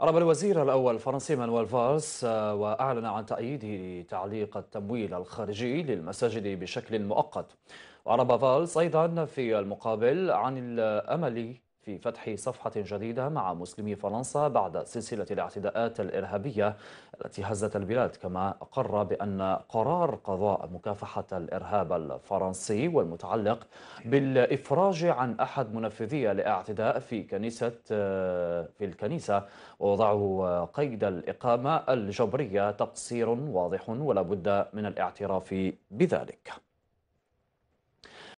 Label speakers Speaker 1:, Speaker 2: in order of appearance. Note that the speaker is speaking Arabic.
Speaker 1: عرب الوزير الأول الفرنسي مانويل فالس آه، وأعلن عن تأييده لتعليق التمويل الخارجي للمساجد بشكل مؤقت عرب فالس أيضا في المقابل عن الأمل في فتح صفحة جديدة مع مسلمي فرنسا بعد سلسلة الاعتداءات الإرهابية التي هزت البلاد كما أقر بأن قرار قضاء مكافحة الإرهاب الفرنسي والمتعلق بالإفراج عن أحد منفذي الاعتداء في كنيسة في الكنيسة ووضعه قيد الإقامة الجبرية تقصير واضح ولا بد من الاعتراف بذلك